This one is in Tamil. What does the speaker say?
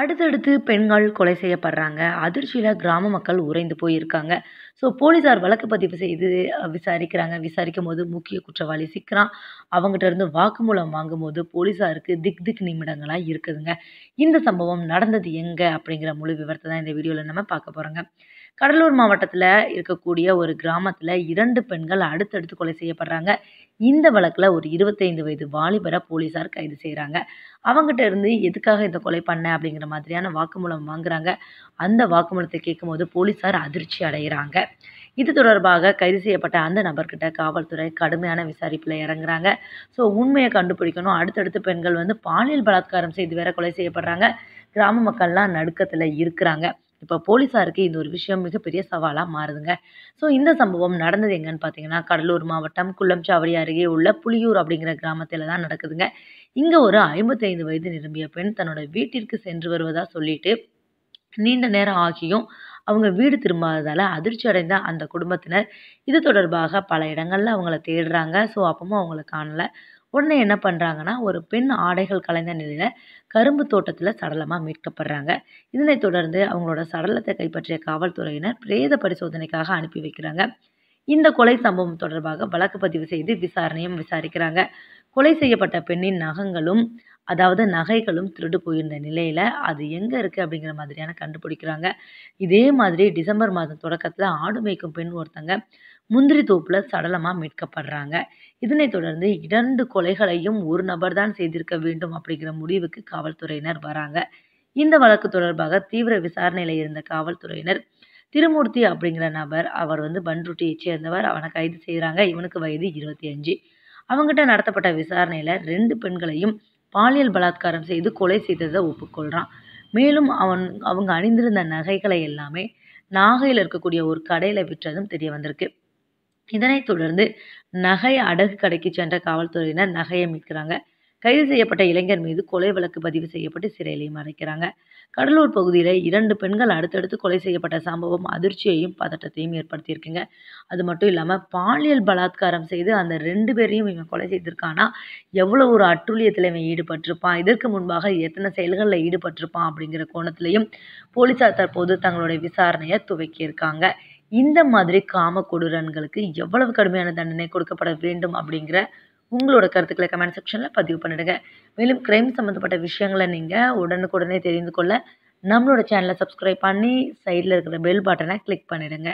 அடுத்தடுத்து பெண்கள் கொலை செய்யப்படுறாங்க அதிர்ச்சியில் கிராம மக்கள் உறைந்து போயிருக்காங்க ஸோ போலீஸார் வழக்கு பதிவு செய்து விசாரிக்கிறாங்க விசாரிக்கும் போது முக்கிய குற்றவாளி சிக்கிறான் அவங்ககிட்ட இருந்து வாக்குமூலம் வாங்கும் போது போலீஸாருக்கு திக் திக் நிமிடங்களாக இருக்குதுங்க இந்த சம்பவம் நடந்தது எங்கே அப்படிங்கிற முழு விவரத்தை தான் இந்த வீடியோவில் நம்ம பார்க்க போகிறோங்க கடலூர் மாவட்டத்தில் இருக்கக்கூடிய ஒரு கிராமத்தில் இரண்டு பெண்கள் அடுத்தடுத்து கொலை செய்யப்படுறாங்க இந்த வழக்கில் ஒரு இருபத்தைந்து வயது வாலிபரை போலீஸார் கைது செய்கிறாங்க அவங்ககிட்ட இருந்து எதுக்காக இந்த கொலை பண்ண அப்படிங்கிற மாதிரியான வாக்குமூலம் வாங்குறாங்க அந்த வாக்குமூலத்தை கேட்கும்போது போலீஸார் அதிர்ச்சி அடைகிறாங்க இது தொடர்பாக கைது செய்யப்பட்ட அந்த நபர்கிட்ட காவல்துறை கடுமையான விசாரிப்பில் இறங்குறாங்க ஸோ உண்மையை கண்டுபிடிக்கணும் அடுத்தடுத்து பெண்கள் வந்து பாலியல் பலாத்காரம் செய்து வேற கொலை செய்யப்படுறாங்க கிராம மக்கள்லாம் நடுக்கத்தில் இருக்கிறாங்க இப்போ போலீஸாருக்கு இந்த ஒரு விஷயம் மிகப்பெரிய சவாலாக மாறுதுங்க ஸோ இந்த சம்பவம் நடந்தது எங்கன்னு பார்த்தீங்கன்னா கடலூர் மாவட்டம் குள்ளம்சாவடி அருகே உள்ள புலியூர் அப்படிங்கிற கிராமத்தில் தான் நடக்குதுங்க இங்கே ஒரு ஐம்பத்தைந்து வயது நிரம்பிய பெண் தன்னோட வீட்டிற்கு சென்று வருவதாக சொல்லிட்டு நீண்ட நேரம் ஆகியும் அவங்க வீடு திரும்பாததால் அதிர்ச்சி அடைந்த அந்த குடும்பத்தினர் இது தொடர்பாக பல இடங்களில் அவங்கள தேடுறாங்க ஸோ அப்பவும் அவங்கள காணலை உடனே என்ன பண்ணுறாங்கன்னா ஒரு பெண் ஆடைகள் கலைந்த நிலையில் கரும்பு தோட்டத்தில் சடலமாக மீட்கப்படுறாங்க இதனைத் தொடர்ந்து அவங்களோட சடலத்தை கைப்பற்றிய காவல்துறையினர் பிரேத பரிசோதனைக்காக அனுப்பி வைக்கிறாங்க இந்த கொலை சம்பவம் தொடர்பாக வழக்கு பதிவு செய்து விசாரணையும் விசாரிக்கிறாங்க கொலை செய்யப்பட்ட பெண்ணின் நகங்களும் அதாவது நகைகளும் திருடு போயிருந்த நிலையில் அது எங்கே இருக்குது அப்படிங்கிற மாதிரியான கண்டுபிடிக்கிறாங்க இதே மாதிரி டிசம்பர் மாதம் தொடக்கத்தில் ஆடு மேய்க்கும் பெண் ஒருத்தங்க முந்திரி தோப்பில் சடலமாக மீட்கப்படுறாங்க இதனைத் தொடர்ந்து இரண்டு கொலைகளையும் ஒரு நபர் தான் செய்திருக்க வேண்டும் அப்படிங்கிற முடிவுக்கு காவல்துறையினர் வராங்க இந்த வழக்கு தொடர்பாக தீவிர விசாரணையில் இருந்த காவல்துறையினர் திருமூர்த்தி அப்படிங்கிற நபர் அவர் வந்து பன்ருட்டியை சேர்ந்தவர் அவனை கைது செய்கிறாங்க இவனுக்கு வயது இருபத்தி அஞ்சு அவங்ககிட்ட நடத்தப்பட்ட விசாரணையில் ரெண்டு பெண்களையும் பாலியல் பலாத்காரம் செய்து கொலை செய்ததை ஒப்புக்கொள்கிறான் மேலும் அவன் அவங்க அணிந்திருந்த நகைகளை எல்லாமே நாகையில் இருக்கக்கூடிய ஒரு கடையில் விற்றதும் தெரிய வந்திருக்கு இதனைத் தொடர்ந்து நகை அடகு கடைக்கு சென்ற காவல்துறையினர் நகையை மீட்கிறாங்க கைது செய்யப்பட்ட இளைஞர் மீது கொலை வழக்கு பதிவு செய்யப்பட்டு சிறையிலையும் அடைக்கிறாங்க கடலூர் பகுதியில் இரண்டு பெண்கள் அடுத்தடுத்து கொலை செய்யப்பட்ட சம்பவம் அதிர்ச்சியையும் பதட்டத்தையும் ஏற்படுத்தியிருக்குங்க அது மட்டும் இல்லாமல் பாலியல் பலாத்காரம் செய்து அந்த ரெண்டு பேரையும் இவன் கொலை செய்திருக்கானா எவ்வளோ ஒரு அட்டுழியத்தில் இவன் ஈடுபட்டிருப்பான் இதற்கு முன்பாக எத்தனை செயல்களில் ஈடுபட்டிருப்பான் அப்படிங்கிற கோணத்திலையும் போலீஸார் தற்போது தங்களுடைய விசாரணையை துவக்கியிருக்காங்க இந்த மாதிரி காம கொடுரன்களுக்கு எவ்வளவு கடுமையான தண்டனை கொடுக்கப்பட வேண்டும் அப்படிங்கிற உங்களோட கருத்துக்களை கமெண்ட் செக்ஷனில் பதிவு பண்ணிடுங்க மேலும் கிரைம் சம்மந்தப்பட்ட விஷயங்களை நீங்கள் உடனுக்குடனே தெரிந்து கொள்ள நம்மளோட சேனலை சப்ஸ்கிரைப் பண்ணி சைடில் இருக்கிற பெல் பட்டனை கிளிக் பண்ணிடுங்க